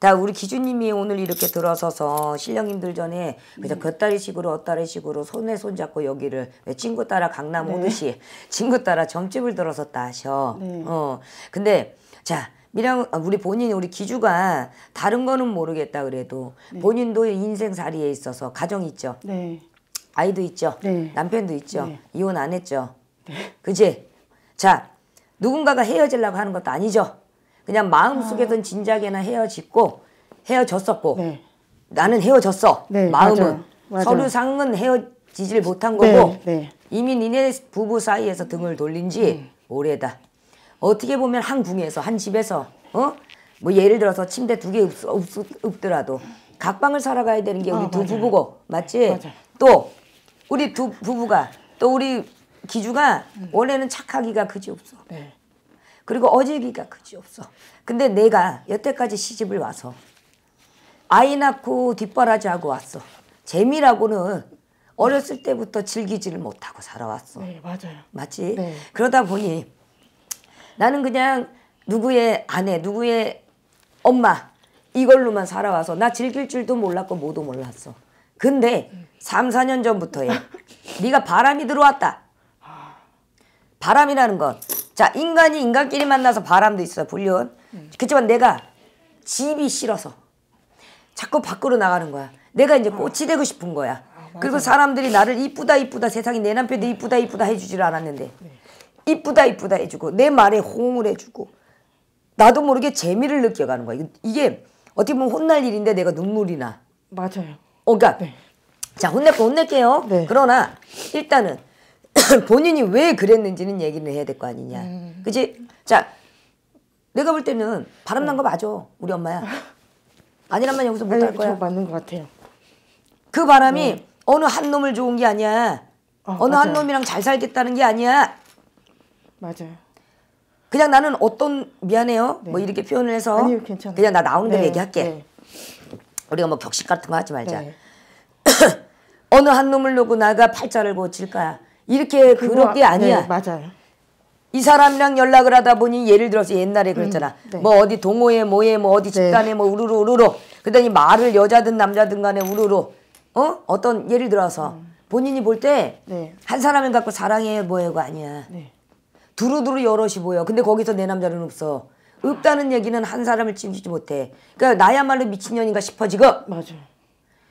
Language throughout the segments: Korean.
다 우리 기준님이 오늘 이렇게 들어서서 신령님들 전에 그저 곁다리식으로 네. 엇다리식으로 손에 손잡고 여기를 친구 따라 강남 네. 오듯이 친구 따라 점집을 들어섰다 하셔. 네. 어. 근데 자 미랑 아, 우리 본인이 우리 기주가 다른 거는 모르겠다 그래도 네. 본인도 인생 자리에 있어서 가정 있죠. 네. 아이도 있죠. 네. 남편도 있죠. 네. 이혼 안 했죠. 네. 그지? 자 누군가가 헤어질라고 하는 것도 아니죠. 그냥 마음속에선 아. 진작에나 헤어지고 헤어졌었고 네. 나는 헤어졌어. 네, 마음은 맞아요. 맞아요. 서류상은 헤어지질 못한 네, 거고 네, 이미 니네 부부 사이에서 등을 돌린 지 음. 오래다. 어떻게 보면 한 궁에서 한 집에서 어? 뭐 예를 들어서 침대 두 개 없더라도 각방을 살아가야 되는 게 우리 아, 두 맞아요. 부부고 맞지? 또 우리 두 부부가 또 우리 기주가 음. 원래는 착하기가 그지 없어. 네. 그리고 어제기가 그지 없어. 근데 내가 여태까지 시집을 와서 아이 낳고 뒷바라지하고 왔어. 재미라고는 어렸을 때부터 즐기지를 못하고 살아왔어. 네, 맞아요. 맞지? 네. 그러다 보니 나는 그냥 누구의 아내, 누구의 엄마 이걸로만 살아와서 나 즐길 줄도 몰랐고 뭐도 몰랐어. 근데 3, 4년 전부터에 네가 바람이 들어왔다. 아. 바람이라는 건자 인간이 인간끼리 만나서 바람도 있어요 불륜 음. 그렇지만 내가 집이 싫어서 자꾸 밖으로 나가는 거야 내가 이제 꽃이 되고 싶은 거야 아, 그리고 사람들이 나를 이쁘다 이쁘다 세상이 내 남편도 이쁘다 이쁘다 해주지 않았는데 네. 이쁘다 이쁘다 해주고 내 말에 호응을 해주고 나도 모르게 재미를 느껴가는 거야 이게 어떻게 보면 혼날 일인데 내가 눈물이 나 맞아요 어, 그러니까 네. 자 혼낼 거 혼낼게요 네. 그러나 일단은 본인이 왜 그랬는지는 얘기를 해야 될 거 아니냐. 음. 그지? 자, 내가 볼 때는 바람난 거 네. 맞아. 우리 엄마야. 아니란만 여기서 못할 네, 거야. 맞는 것 같아요. 그 바람이 음. 어느 한 놈을 좋은 게 아니야. 어, 어느 맞아요. 한 놈이랑 잘 살겠다는 게 아니야. 맞아요. 그냥 나는 어떤 미안해요. 뭐 네. 뭐 이렇게 표현을 해서 아니요, 그냥 나 나온 대로 네. 얘기할게. 네. 우리가 뭐 격식 같은 거 하지 말자. 어느 한 놈을 놓고 나가 팔자를 고칠 거야. 이렇게 그런 게 아, 네, 아니야. 네, 맞아요. 이 사람이랑 연락을 하다 보니 예를 들어서 옛날에 그랬잖아. 음, 네. 뭐 어디 동호회 뭐에 뭐 어디 네. 집단에 네. 뭐 우르르 우르르. 그러더니 말을 여자든 남자든 간에 우르르. 어? 어떤 예를 들어서 음. 본인이 볼 때한 네. 사람을 갖고 사랑해 보여요가 아니야. 네. 두루두루 여럿이 보여. 근데 거기서 내 남자는 없어. 없다는 얘기는 한 사람을 찜지 못해. 그러니까 나야말로 미친년인가 싶어 지금. 맞아요.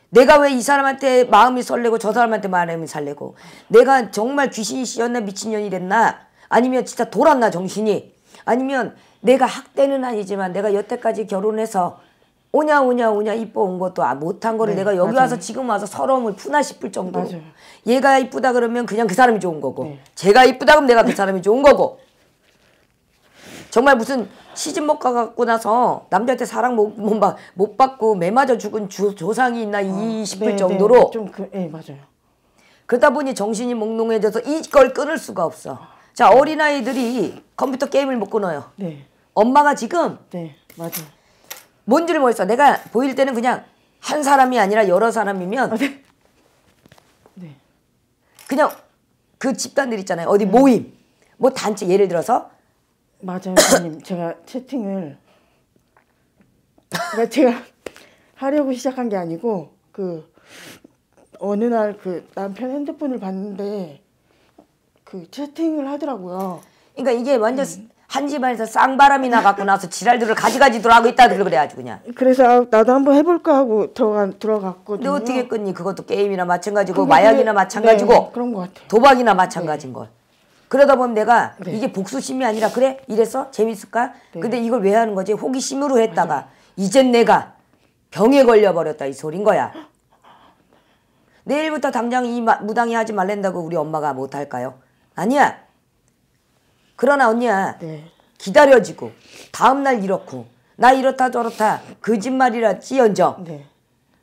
내가 왜 이 사람한테 마음이 설레고 저 사람한테 마음이 설레고 내가 정말 귀신이 씌었나 미친년이 됐나 아니면 진짜 돌았나 정신이 아니면 내가 학대는 아니지만 내가 여태까지 결혼해서 오냐 오냐 오냐 이뻐 온 것도 아, 못한 거를 네, 내가 여기 맞아요. 와서 지금 와서 서러움을 푸나 싶을 정도로 맞아요. 얘가 이쁘다 그러면 그냥 그 사람이 좋은 거고 네. 제가 이쁘다 그러면 내가 그 사람이 좋은 거고 정말 무슨 시집 못 가갖고 나서 남자한테 사랑 못, 못, 못 받고 매맞아 죽은 주, 조상이 있나 이 어, 싶을 네, 정도로 네, 좀 그, 네, 맞아요. 그러다 보니 정신이 몽롱해져서 이걸 끊을 수가 없어. 자 어린아이들이 컴퓨터 게임을 못 끊어요. 네. 엄마가 지금 네 맞아. 뭔지 모르겠어. 뭐 내가 보일 때는 그냥 한 사람이 아니라 여러 사람이면 아, 네. 네. 그냥 그 집단들 있잖아요. 어디 모임, 뭐 단체 예를 들어서 맞아요, 선생님. 제가 채팅을 그러니까 제가 하려고 시작한 게 아니고 그 어느 날 그 남편 핸드폰을 봤는데 그 채팅을 하더라고요. 그러니까 이게 완전 음. 한 집안에서 쌍바람이 나갖고 나서 지랄들을 가지가지들 하고 있다들 그래가지고 그냥. 그래서 나도 한번 해볼까 하고 들어간 들어갔거 근데 어떻게 끊니? 그것도 게임이나 마찬가지고 마약이나 마찬가지고 네, 그런 것같아 도박이나 마찬가지인 네. 걸. 그러다 보면 내가 그 이게 복수심이 아니라 그래 이래서 재밌을까? 네. 근데 이걸 왜 하는 거지? 호기심으로 했다가 맞아. 네. 이젠 내가 병에 걸려 버렸다 이 소린 거야. 내일부터 당장 이 마, 무당이 하지 말란다고 우리 엄마가 못 할까요? 아니야. 그러나 언니야. 네. 기다려지고 다음 날 이렇고 나 이렇다 저렇다 거짓말이라 그 찌언정 네.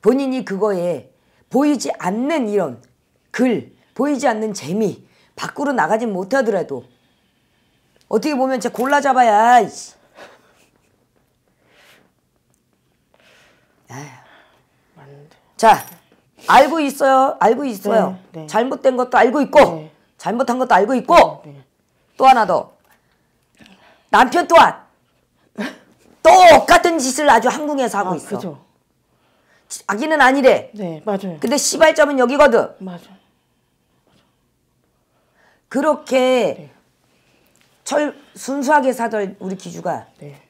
본인이 그거에 보이지 않는 이런 글 보이지 않는 재미 밖으로 나가진 못하더라도 어떻게 보면 제 골라 잡아야 자 알고 있어요 알고 있어요 네, 네. 잘못된 것도 알고 있고 네. 잘못한 것도 알고 있고 네, 네. 또 하나 더 남편 또한 똑같은 짓을 아주 한국에서 하고 아, 있어 그죠. 자기는 아니래 네 맞아요 근데 시발점은 여기거든 맞아 그렇게 네. 철 순수하게 사던 우리 기주가 네.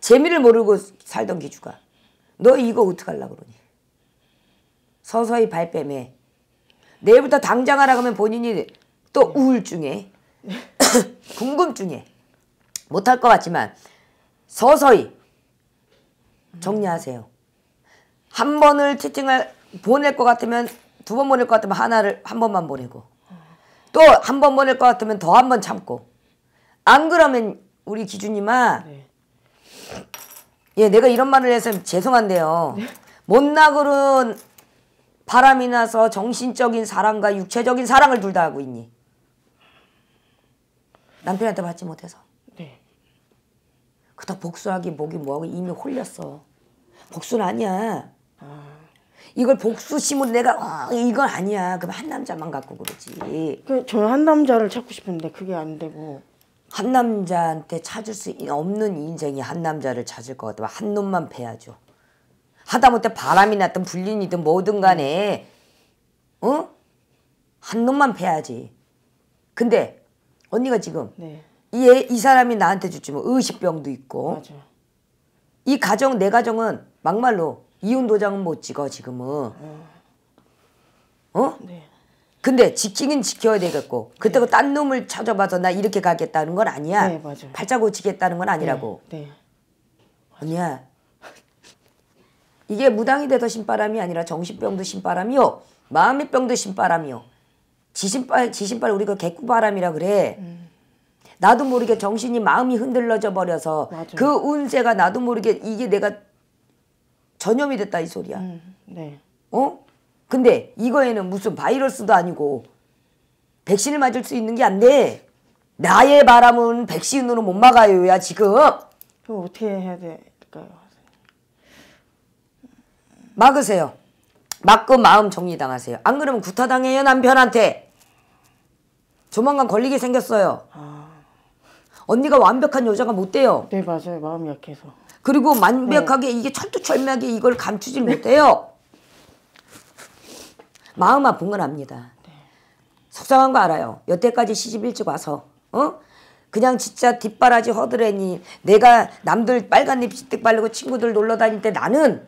재미를 모르고 살던 기주가 너 이거 어떡게 하려고 그러니 서서히 발뺌해 내일부터 당장 하라 고하면 본인이 또 네. 우울증에 네. 궁금증에 못할 것 같지만 서서히 음. 정리하세요. 한 번을 채팅을 보낼 것 같으면 두 번 보낼 것 같으면 하나를 한 번만 보내고 또한번 보낼 것 같으면 더 한 번 참고. 안 그러면 우리 기준님아 네. 예 내가 이런 말을 해서 죄송한데요. 네? 못나그른 바람이 나서 정신적인 사랑과 육체적인 사랑을 둘 다 하고 있니? 남편한테 받지 못해서. 네. 그다 복수하기 목이 뭐하고 이미 홀렸어. 복수는 아니야. 이걸 복수심으로 내가 어, 이건 아니야. 그럼 한 남자만 갖고 그러지. 그, 저는 한 남자를 찾고 싶은데 그게 안 되고. 한 남자한테 찾을 수 없는 인생이 한 남자를 찾을 것 같아. 한 놈만 패야죠. 하다못해 바람이 났든 불린이든 뭐든 간에 어? 한 놈만 패야지. 근데 언니가 지금 네. 이, 이 사람이 나한테 주지 뭐 의식병도 있고 맞아. 이 가정 내 가정은 막말로 이혼 도장은 못 찍어 지금은. 어? 네. 근데 지키긴 지켜야 되겠고 그때고 네. 딴 놈을 찾아봐서 나 이렇게 가겠다는 건 아니야. 네, 맞아요. 발자 고치겠다는 건 아니라고. 네. 네. 아니야. 이게 무당이 돼서 신바람이 아니라 정신병도 신바람이요. 마음의 병도 신바람이요. 지신발 지신발 우리가 그 개구바람이라 그래. 음. 나도 모르게 정신이 마음이 흔들러져 버려서 맞아요. 그 운세가 나도 모르게 이게 내가 전염이 됐다 이 소리야. 음, 네. 어? 근데 이거에는 무슨 바이러스도 아니고 백신을 맞을 수 있는 게 안 돼. 나의 바람은 백신으로 못 막아요야 지금. 그 어떻게 해야 될까요? 막으세요. 막고 마음 정리당하세요. 안 그러면 구타당해요 남편한테. 조만간 걸리게 생겼어요. 아... 언니가 완벽한 여자가 못 돼요. 네 맞아요. 마음 약해서. 그리고 완벽하게 네. 이게 철두철미하게 이걸 감추질 못해요. 마음 아픈 건 압니다. 네. 속상한 거 알아요. 여태까지 시집 일찍 와서 어? 그냥 진짜 뒷바라지 허드레니 내가 남들 빨간 립스틱 바르고 친구들 놀러 다닐 때 나는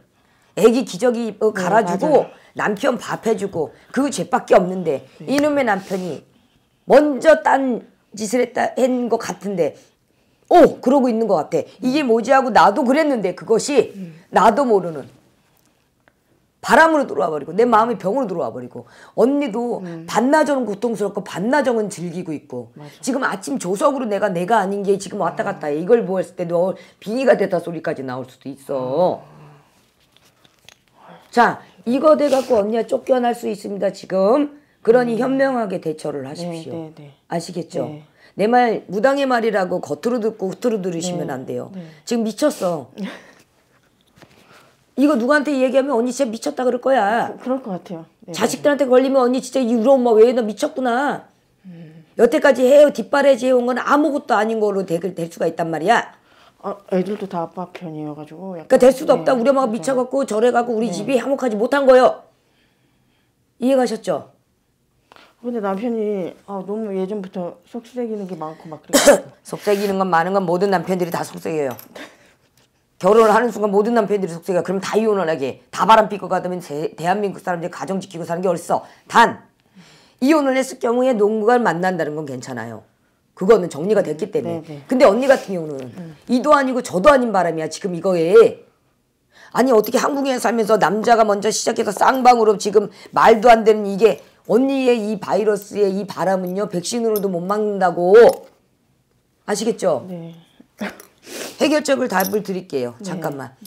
애기 기저귀 네, 갈아주고 네, 남편 밥 해주고 그 죄밖에 없는데 네. 이놈의 남편이 먼저 딴 짓을 했다 한것 같은데 오 그러고 있는 것 같아. 이게 뭐지 하고 나도 그랬는데 그것이 나도 모르는 바람으로 들어와 버리고 내 마음이 병으로 들어와 버리고 언니도 음. 반나절은 고통스럽고 반나절은 즐기고 있고 맞아. 지금 아침 조석으로 내가 내가 아닌 게 지금 왔다 갔다 해. 이걸 보았을 때너 빙의가 됐다 소리까지 나올 수도 있어. 자 이거 돼 갖고 언니가 쫓겨날 수 있습니다 지금 그러니 음. 현명하게 대처를 네, 하십시오. 네, 네, 네. 아시겠죠? 내말 무당의 말이라고 겉으로 듣고 겉으로 들으시면 네. 안 돼요. 네. 지금 미쳤어. 이거 누구한테 얘기하면 언니 진짜 미쳤다 그럴 거야. 그, 그 럴것 같아요. 네, 자식들한테 걸리면 언니 진짜 이울리 엄마 왜 너 미쳤구나. 음. 여태까지 해요 뒷바라지 해온 건 아무것도 아닌 거로 될, 될 수가 있단 말이야. 아, 애들도 다 아빠 편이어가지고. 그러니까 될 수도 없다. 네. 우리 엄마가 미쳐갖고 절에 갖고 우리 네. 집이 화목하지 못한 거요. 이해가셨죠? 근데 남편이 아, 너무 예전부터 속쓰기는 게 많고 막 그래. 속쓰기는 건 많은 건 모든 남편들이 다 속쓰여요. 결혼을 하는 순간 모든 남편들이 속쓰여. 그럼 다 이혼을 하게. 다 바람 피고 가다면 대한민국 사람들이 가정 지키고 사는 게 어딨어. 단 이혼을 했을 경우에 농구가 만난다는 건 괜찮아요. 그거는 정리가 됐기 때문에. 네네. 네. 근데 언니 같은 경우는 음. 이도 아니고 저도 아닌 바람이야. 지금 이거에 아니 어떻게 한국에 살면서 남자가 먼저 시작해서 쌍방으로 지금 말도 안 되는 이게 언니의 이 바이러스의 이 바람은요 백신으로도 못 막는다고 아시겠죠? 네. 해결책을 답을 드릴게요. 네. 잠깐만.